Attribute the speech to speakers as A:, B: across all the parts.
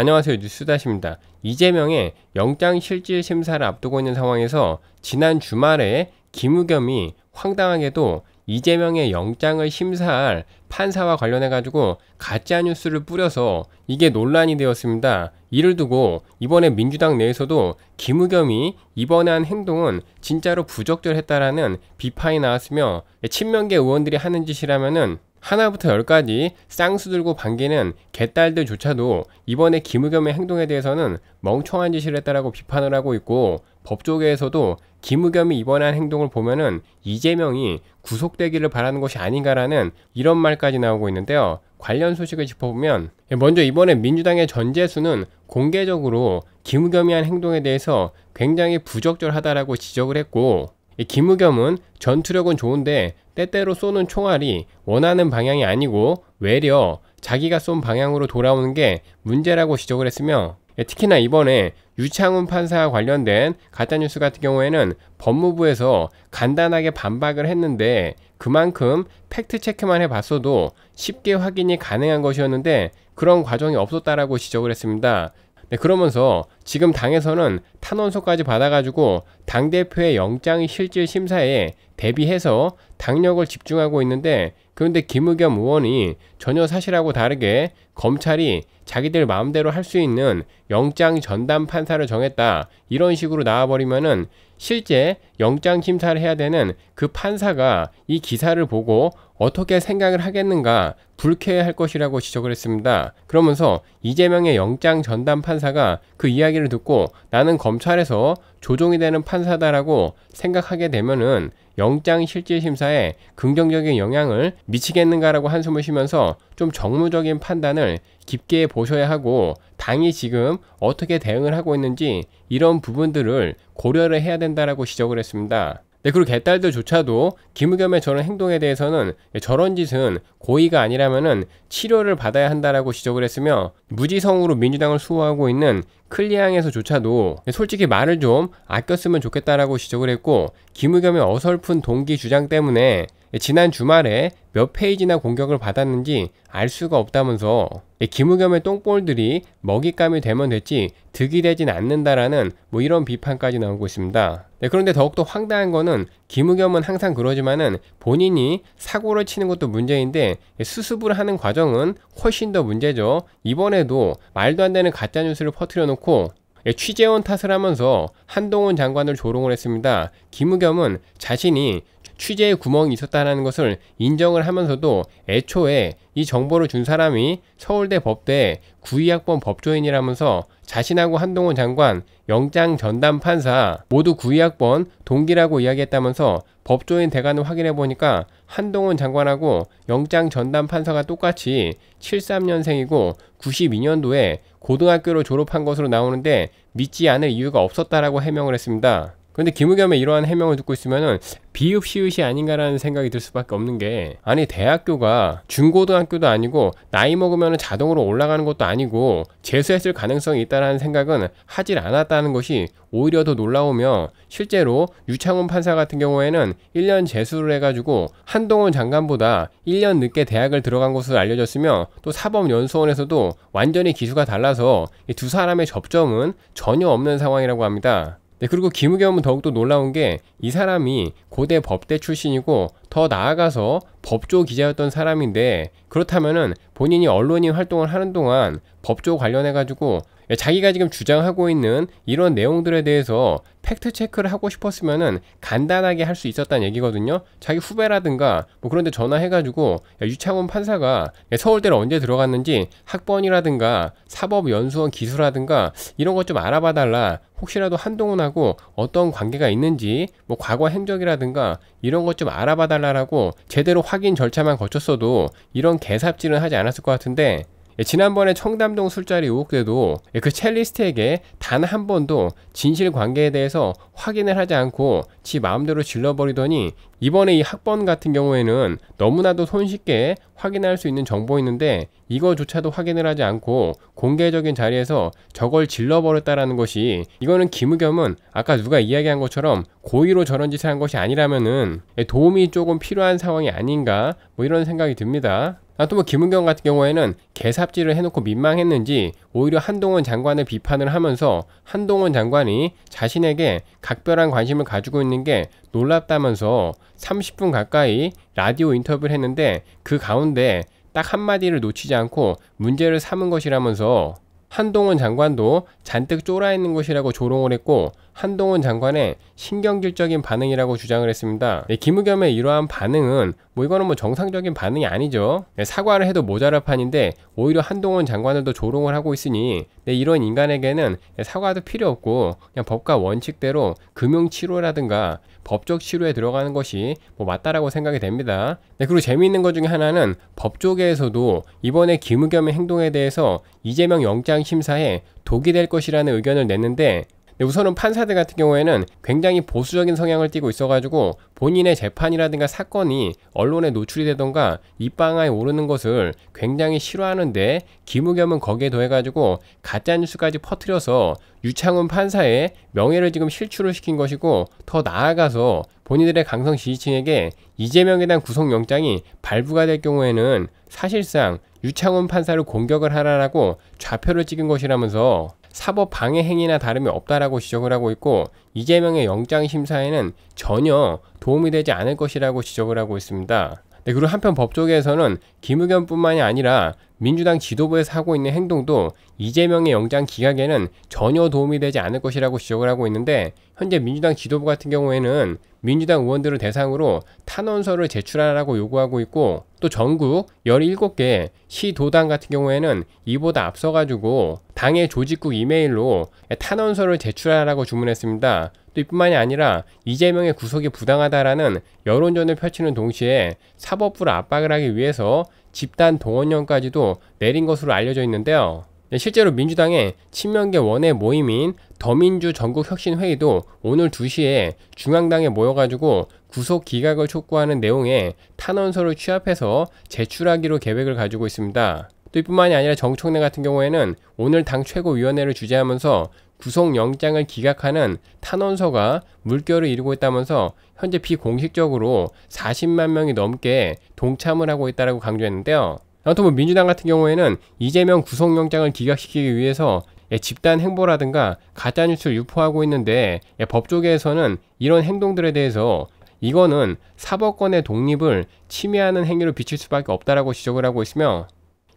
A: 안녕하세요. 뉴스다시입니다. 이재명의 영장실질심사를 앞두고 있는 상황에서 지난 주말에 김우겸이 황당하게도 이재명의 영장을 심사할 판사와 관련해가지고 가짜뉴스를 뿌려서 이게 논란이 되었습니다. 이를 두고 이번에 민주당 내에서도 김우겸이 이번에 한 행동은 진짜로 부적절했다라는 비판이 나왔으며 친명계 의원들이 하는 짓이라면은 하나부터 열까지 쌍수 들고 반기는 개딸들조차도 이번에 김우겸의 행동에 대해서는 멍청한 짓을 했다라고 비판을 하고 있고 법조계에서도 김우겸이 이번한 행동을 보면은 이재명이 구속되기를 바라는 것이 아닌가라는 이런 말까지 나오고 있는데요. 관련 소식을 짚어보면 예, 먼저 이번에 민주당의 전재수는 공개적으로 김우겸이 한 행동에 대해서 굉장히 부적절하다라고 지적을 했고 김우겸은 전투력은 좋은데 때때로 쏘는 총알이 원하는 방향이 아니고 외려 자기가 쏜 방향으로 돌아오는 게 문제라고 지적을 했으며 예, 특히나 이번에 유창훈 판사와 관련된 가짜뉴스 같은 경우에는 법무부에서 간단하게 반박을 했는데 그만큼 팩트체크만 해봤어도 쉽게 확인이 가능한 것이었는데 그런 과정이 없었다라고 지적을 했습니다. 네, 그러면서 지금 당에서는 탄원서까지 받아가지고 당대표의 영장 실질 심사에 대비해서 당력을 집중하고 있는데 그런데 김의겸 의원이 전혀 사실하고 다르게 검찰이 자기들 마음대로 할 수 있는 영장 전담 판사를 정했다 이런 식으로 나와버리면은 실제 영장 심사를 해야 되는 그 판사가 이 기사를 보고 어떻게 생각을 하겠는가 불쾌할 것이라고 지적을 했습니다. 그러면서 이재명의 영장 전담 판사가 그 이야기 이기를 듣고 나는 검찰에서 조종이 되는 판사다라고 생각하게 되면은 영장 실질 심사에 긍정적인 영향을 미치겠는가라고 한숨을 쉬면서 좀 정무적인 판단을 깊게 보셔야 하고 당이 지금 어떻게 대응을 하고 있는지 이런 부분들을 고려를 해야 된다라고 지적을 했습니다. 네, 그리고 개딸들조차도 김우겸의 저런 행동에 대해서는 예, 저런 짓은 고의가 아니라면은 치료를 받아야 한다라고 지적을 했으며 무지성으로 민주당을 수호하고 있는 클리앙에서조차도 예, 솔직히 말을 좀 아꼈으면 좋겠다라고 지적을 했고 김우겸의 어설픈 동기 주장 때문에 예, 지난 주말에 몇 페이지나 공격을 받았는지 알 수가 없다면서 예, 김우겸의 똥볼들이 먹잇감이 되면 됐지 득이 되진 않는다라는 뭐 이런 비판까지 나오고 있습니다. 네, 그런데 더욱더 황당한 거는 김우겸은 항상 그러지만은 본인이 사고를 치는 것도 문제인데 예, 수습을 하는 과정은 훨씬 더 문제죠. 이번에도 말도 안 되는 가짜 뉴스를 퍼뜨려 놓고 취재원 탓을 하면서 한동훈 장관을 조롱을 했습니다. 김우겸은 자신이 취재의 구멍이 있었다는 것을 인정을 하면서도 애초에 이 정보를 준 사람이 서울대 법대 구2학번 법조인이라면서 자신하고 한동훈 장관, 영장 전담 판사 모두 구2학번 동기라고 이야기했다면서 법조인 대관을 확인해 보니까 한동훈 장관하고 영장 전담 판사가 똑같이 73년생이고 92년도에 고등학교를 졸업한 것으로 나오는데 믿지 않을 이유가 없었다라고 해명을 했습니다. 그런데 김우겸의 이러한 해명을 듣고 있으면은 비읍시읍이 아닌가라는 생각이 들 수밖에 없는 게 아니 대학교가 중고등학교도 아니고 나이 먹으면 자동으로 올라가는 것도 아니고 재수했을 가능성이 있다라는 생각은 하질 않았다는 것이 오히려 더 놀라우며 실제로 유창훈 판사 같은 경우에는 1년 재수를 해가지고 한동훈 장관보다 1년 늦게 대학을 들어간 것으로 알려졌으며 또 사법연수원에서도 완전히 기수가 달라서 두 사람의 접점은 전혀 없는 상황이라고 합니다. 네, 그리고 김우겸은 더욱더 놀라운 게 이 사람이 고대 법대 출신이고 더 나아가서 법조 기자였던 사람인데 그렇다면은 본인이 언론인 활동을 하는 동안 법조 관련해 가지고 예, 자기가 지금 주장하고 있는 이런 내용들에 대해서 팩트 체크를 하고 싶었으면은 간단하게 할 수 있었다는 얘기거든요. 자기 후배라든가 뭐 그런데 전화해가지고 유창원 판사가 서울대를 언제 들어갔는지 학번이라든가 사법연수원 기수라든가 이런 것 좀 알아봐 달라. 혹시라도 한동훈하고 어떤 관계가 있는지 뭐 과거 행적이라든가 이런 것 좀 알아봐 달라라고 제대로 확인 절차만 거쳤어도 이런 개삽질은 하지 않았을 것 같은데 예, 지난번에 청담동 술자리 의혹 때도 예, 그 첼리스트에게 단 한 번도 진실 관계에 대해서 확인을 하지 않고 지 마음대로 질러버리더니 이번에 이 학번 같은 경우에는 너무나도 손쉽게 확인할 수 있는 정보있는데 이거조차도 확인을 하지 않고 공개적인 자리에서 저걸 질러버렸다라는 것이 이거는 김우겸은 아까 누가 이야기한 것처럼 고의로 저런 짓을 한 것이 아니라면은 예, 도움이 조금 필요한 상황이 아닌가 뭐 이런 생각이 듭니다. 또뭐 김은경 같은 경우에는 개삽질을 해놓고 민망했는지 오히려 한동훈 장관을 비판을 하면서 한동훈 장관이 자신에게 각별한 관심을 가지고 있는 게 놀랍다면서 30분 가까이 라디오 인터뷰를 했는데 그 가운데 딱 한마디를 놓치지 않고 문제를 삼은 것이라면서 한동훈 장관도 잔뜩 쫄아 있는 것이라고 조롱을 했고 한동훈 장관의 신경질적인 반응이라고 주장을 했습니다. 네, 김우겸의 이러한 반응은 뭐 이거는 뭐 정상적인 반응이 아니죠. 네, 사과를 해도 모자랄 판인데 오히려 한동훈 장관들도 조롱을 하고 있으니 네, 이런 인간에게는 네, 사과도 필요 없고 그냥 법과 원칙대로 금융치료라든가 법적 치료에 들어가는 것이 뭐 맞다라고 생각이 됩니다. 네, 그리고 재미있는 것 중에 하나는 법조계에서도 이번에 김우겸의 행동에 대해서 이재명 영장심사에 독이 될 것이라는 의견을 냈는데 네, 우선은 판사들 같은 경우에는 굉장히 보수적인 성향을 띠고 있어가지고 본인의 재판이라든가 사건이 언론에 노출이 되던가 입방아에 오르는 것을 굉장히 싫어하는데 김우겸은 거기에 더해가지고 가짜뉴스까지 퍼뜨려서 유창훈 판사의 명예를 지금 실추를 시킨 것이고 더 나아가서 본인들의 강성 지지층에게 이재명에 대한 구속영장이 발부가 될 경우에는 사실상 유창훈 판사를 공격을 하라라고 좌표를 찍은 것이라면서 사법 방해 행위나 다름이 없다라고 지적을 하고 있고 이재명의 영장 심사에는 전혀 도움이 되지 않을 것이라고 지적을 하고 있습니다. 그리고 한편 법조계에서는 김의겸뿐만이 아니라 민주당 지도부에서 하고 있는 행동도 이재명의 영장 기각에는 전혀 도움이 되지 않을 것이라고 지적을 하고 있는데 현재 민주당 지도부 같은 경우에는 민주당 의원들을 대상으로 탄원서를 제출하라고 요구하고 있고 또 전국 17개 시도당 같은 경우에는 이보다 앞서가지고 당의 조직국 이메일로 탄원서를 제출하라고 주문했습니다. 이뿐만이 아니라 이재명의 구속이 부당하다라는 여론전을 펼치는 동시에 사법부를 압박을 하기 위해서 집단 동원령까지도 내린 것으로 알려져 있는데요. 네, 실제로 민주당의 친명계 원의 모임인 더민주 전국혁신회의도 오늘 2시에 중앙당에 모여가지고 구속 기각을 촉구하는 내용의 탄원서를 취합해서 제출하기로 계획을 가지고 있습니다. 또 이뿐만이 아니라 정청래 같은 경우에는 오늘 당 최고위원회를 주재하면서 구속영장을 기각하는 탄원서가 물결을 이루고 있다면서 현재 비공식적으로 40만 명이 넘게 동참을 하고 있다고 강조했는데요. 아무튼 뭐 민주당 같은 경우에는 이재명 구속영장을 기각시키기 위해서 예, 집단 행보라든가 가짜뉴스 를 유포하고 있는데 예, 법조계에서는 이런 행동들에 대해서 이거는 사법권의 독립을 침해하는 행위로 비칠 수밖에 없다라고 지적을 하고 있으며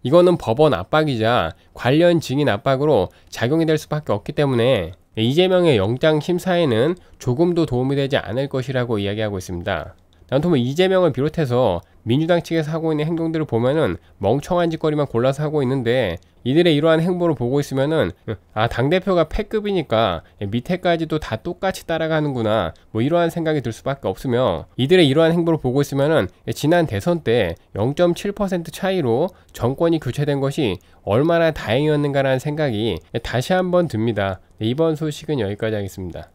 A: 이거는 법원 압박이자 관련 증인 압박으로 작용이 될 수밖에 없기 때문에 이재명의 영장 심사에는 조금도 도움이 되지 않을 것이라고 이야기하고 있습니다. 난토뭐 이재명을 비롯해서 민주당 측에서 하고 있는 행동들을 보면은 멍청한 짓거리만 골라서 하고 있는데 이들의 이러한 행보를 보고 있으면은 음, 아 당대표가 패급이니까 밑에까지도 다 똑같이 따라가는구나 뭐 이러한 생각이 들 수밖에 없으며 이들의 이러한 행보를 보고 있으면은 지난 대선 때 0.7% 차이로 정권이 교체된 것이 얼마나 다행이었는가라는 생각이 다시 한번 듭니다 네, 이번 소식은 여기까지 하겠습니다